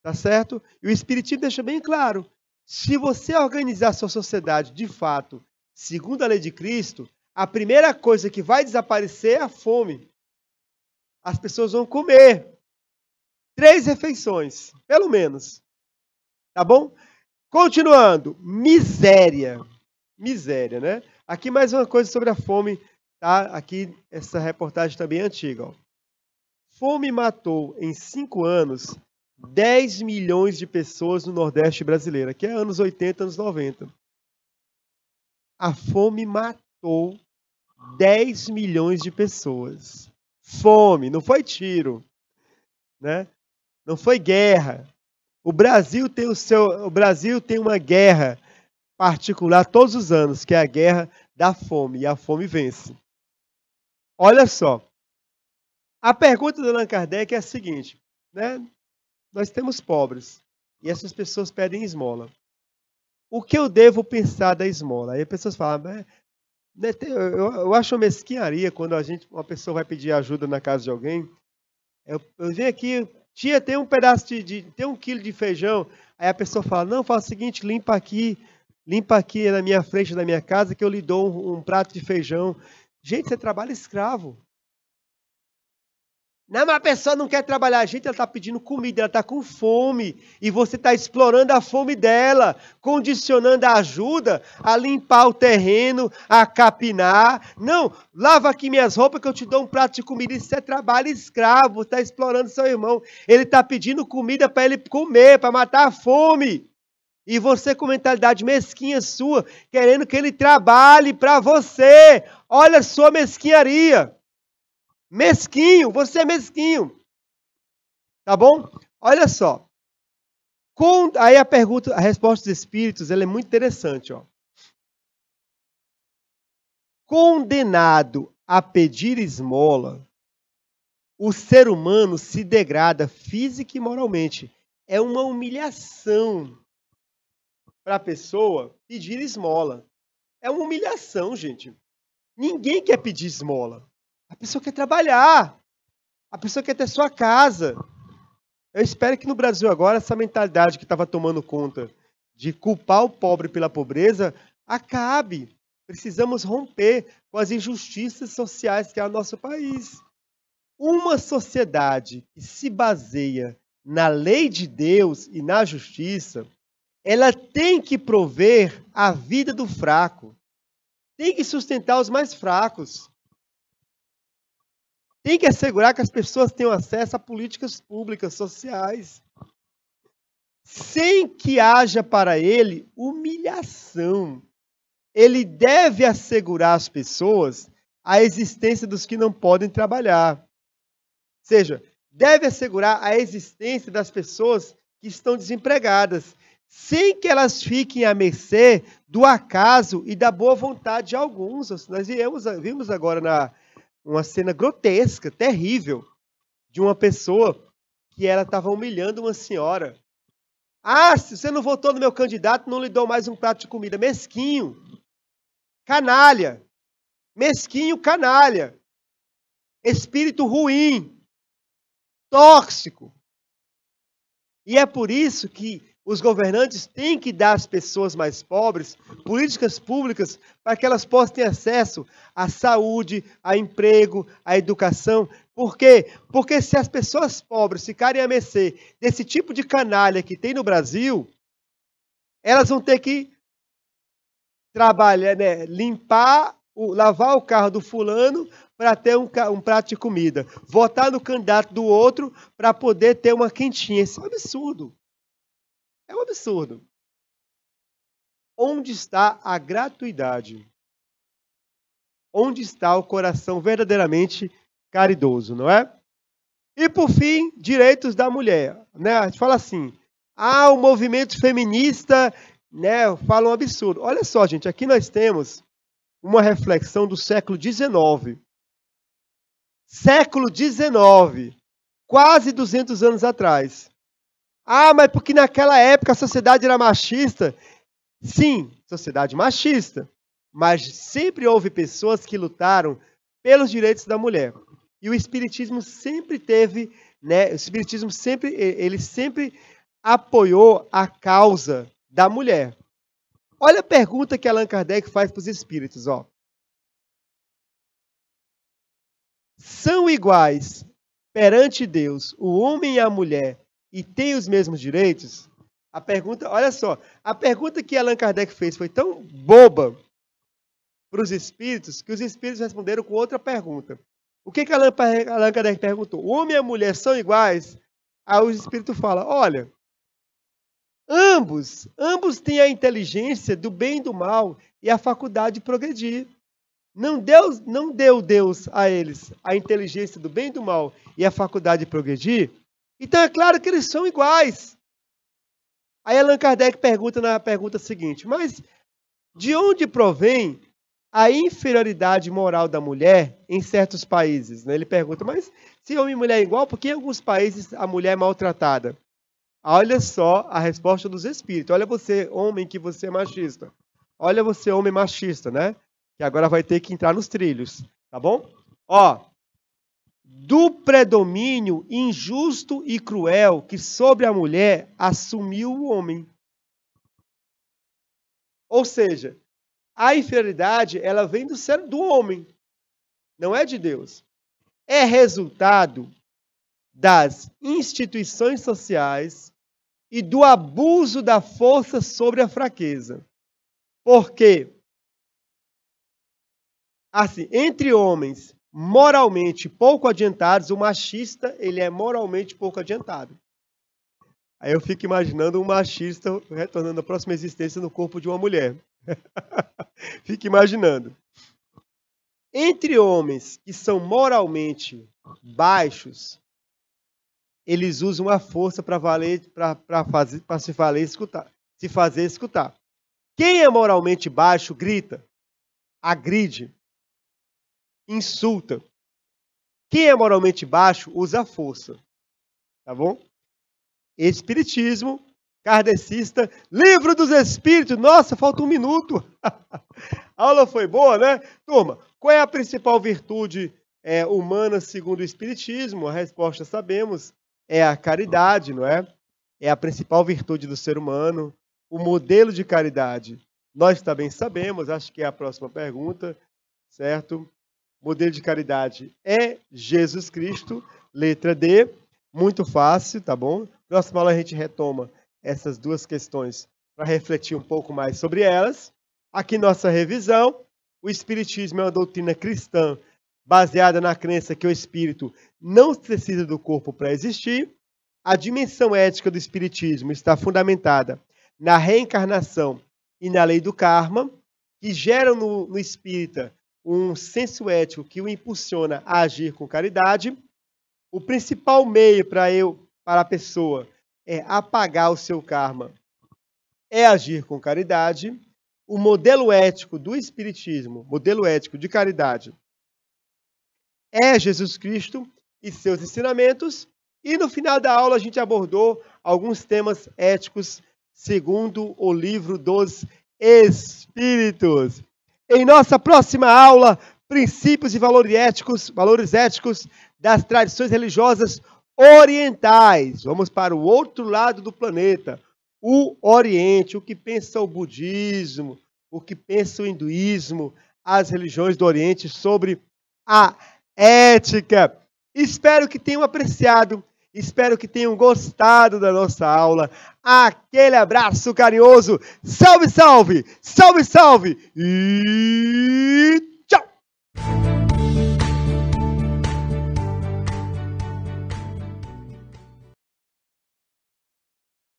Tá certo? E o Espiritismo deixa bem claro: se você organizar sua sociedade de fato, segundo a lei de Cristo, a primeira coisa que vai desaparecer é a fome. As pessoas vão comer, Três refeições, pelo menos. Tá bom? Continuando, miséria. Miséria, né? Aqui mais uma coisa sobre a fome, tá? Aqui essa reportagem também é antiga, ó. Fome matou em cinco anos 10 milhões de pessoas no Nordeste brasileiro, que é anos 80, anos 90. A fome matou 10 milhões de pessoas. Fome, não foi tiro, né? não foi guerra. O Brasil tem o seu, o Brasil tem uma guerra particular todos os anos, que é a guerra da fome, e a fome vence. Olha só. A pergunta do Allan Kardec é a seguinte, né? Nós temos pobres e essas pessoas pedem esmola. O que eu devo pensar da esmola? Aí as pessoas falam, ah, né, eu, eu acho uma mesquinharia quando a gente, uma pessoa vai pedir ajuda na casa de alguém. Eu, eu venho aqui Tia, tem um pedaço de, de, tem um quilo de feijão. Aí a pessoa fala, não, faz o seguinte, limpa aqui, limpa aqui na minha frente da minha casa que eu lhe dou um, um prato de feijão. Gente, você trabalha escravo. Não, mas a pessoa não quer trabalhar. A gente, ela está pedindo comida, ela está com fome. E você está explorando a fome dela, condicionando a ajuda a limpar o terreno, a capinar. Não, lava aqui minhas roupas que eu te dou um prato de comida. Isso é trabalho escravo, está explorando seu irmão. Ele está pedindo comida para ele comer, para matar a fome. E você com mentalidade mesquinha sua, querendo que ele trabalhe para você. Olha a sua mesquinharia. Mesquinho, você é mesquinho. Tá bom? Olha só. Com, aí a pergunta, a resposta dos espíritos, ela é muito interessante, ó. Condenado a pedir esmola, o ser humano se degrada física e moralmente. É uma humilhação para a pessoa pedir esmola. É uma humilhação, gente. Ninguém quer pedir esmola. A pessoa quer trabalhar. A pessoa quer ter sua casa. Eu espero que no Brasil agora essa mentalidade que estava tomando conta de culpar o pobre pela pobreza acabe. Precisamos romper com as injustiças sociais que há é no nosso país. Uma sociedade que se baseia na lei de Deus e na justiça, ela tem que prover a vida do fraco, tem que sustentar os mais fracos. Tem que assegurar que as pessoas tenham acesso a políticas públicas, sociais, sem que haja para ele humilhação. Ele deve assegurar às pessoas a existência dos que não podem trabalhar. Ou seja, deve assegurar a existência das pessoas que estão desempregadas, sem que elas fiquem à mercê do acaso e da boa vontade de alguns. Nós viemos, vimos agora na, uma cena grotesca, terrível, de uma pessoa que ela estava humilhando uma senhora. Ah, se você não votou no meu candidato, não lhe dou mais um prato de comida. Mesquinho. Canalha. Mesquinho, canalha. Espírito ruim. Tóxico. E é por isso que os governantes têm que dar às pessoas mais pobres políticas públicas para que elas possam ter acesso à saúde, a emprego, à educação. Por quê? Porque se as pessoas pobres ficarem a mercê desse tipo de canalha que tem no Brasil, elas vão ter que trabalhar, né, limpar, o, lavar o carro do fulano para ter um, um, prato de comida, votar no candidato do outro para poder ter uma quentinha. Isso é um absurdo. É um absurdo. Onde está a gratuidade? Onde está o coração verdadeiramente caridoso, não é? E por fim, direitos da mulher. Né? A gente fala assim: ah, o movimento feminista né, fala um absurdo. Olha só, gente, aqui nós temos uma reflexão do século XIX. Século XIX, quase 200 anos atrás. Ah, mas porque naquela época a sociedade era machista. Sim, sociedade machista. Mas sempre houve pessoas que lutaram pelos direitos da mulher. E o espiritismo sempre teve, né, o espiritismo sempre ele sempre apoiou a causa da mulher. Olha a pergunta que Allan Kardec faz para os espíritos, ó. São iguais perante Deus o homem e a mulher e tem os mesmos direitos? A pergunta, olha só, a pergunta que Allan Kardec fez foi tão boba para os espíritos que os espíritos responderam com outra pergunta. O que, que Allan, Allan Kardec perguntou? O homem e a mulher são iguais? Aí o espírito fala: olha, ambos, ambos têm a inteligência do bem e do mal e a faculdade de progredir. Não, Deus, não deu Deus a eles a inteligência do bem e do mal e a faculdade de progredir? Então é claro que eles são iguais. Aí Allan Kardec pergunta na pergunta seguinte: mas de onde provém a inferioridade moral da mulher em certos países? Né, ele pergunta, mas se homem e mulher é igual, por que em alguns países a mulher é maltratada? Olha só a resposta dos espíritos. Olha você, homem, que você é machista. Olha você, homem machista, né? Que agora vai ter que entrar nos trilhos, tá bom? Ó, do predomínio injusto e cruel que sobre a mulher assumiu o homem. Ou seja, a inferioridade ela vem do ser do homem, não é de Deus. É resultado das instituições sociais e do abuso da força sobre a fraqueza. Porque assim, entre homens moralmente pouco adiantados, o machista, ele é moralmente pouco adiantado. Aí eu fico imaginando um machista retornando à próxima existência no corpo de uma mulher. fico imaginando. Entre homens que são moralmente baixos, eles usam a força para valer, para se valer escutar, se fazer escutar. Quem é moralmente baixo grita, agride, insulta. Quem é moralmente baixo usa força. Tá bom? Espiritismo, kardecista, livro dos espíritos. Nossa, falta um minuto. A aula foi boa, né? Turma, qual é a principal virtude é, humana segundo o espiritismo? A resposta sabemos, é a caridade, não é? É a principal virtude do ser humano, o modelo de caridade. Nós também sabemos, acho que é a próxima pergunta, certo? modelo de caridade é Jesus Cristo. Letra D, muito fácil, tá bom? Próxima aula a gente retoma essas duas questões para refletir um pouco mais sobre elas. Aqui nossa revisão. O Espiritismo é uma doutrina cristã baseada na crença que o espírito não precisa do corpo para existir. A dimensão ética do Espiritismo está fundamentada na reencarnação e na lei do karma, que geram no, no espírita um senso ético que o impulsiona a agir com caridade, o principal meio para eu, para a pessoa, é apagar o seu karma, é agir com caridade. O modelo ético do Espiritismo, modelo ético de caridade, é Jesus Cristo e seus ensinamentos. E no final da aula a gente abordou alguns temas éticos segundo o livro dos Espíritos. Em nossa próxima aula, princípios e valores éticos, valores éticos das tradições religiosas orientais. Vamos para o outro lado do planeta, o Oriente, o que pensa o budismo, o que pensa o hinduísmo, as religiões do Oriente sobre a ética. Espero que tenham apreciado, espero que tenham gostado da nossa aula aquele abraço carinhoso, salve, salve, salve, salve e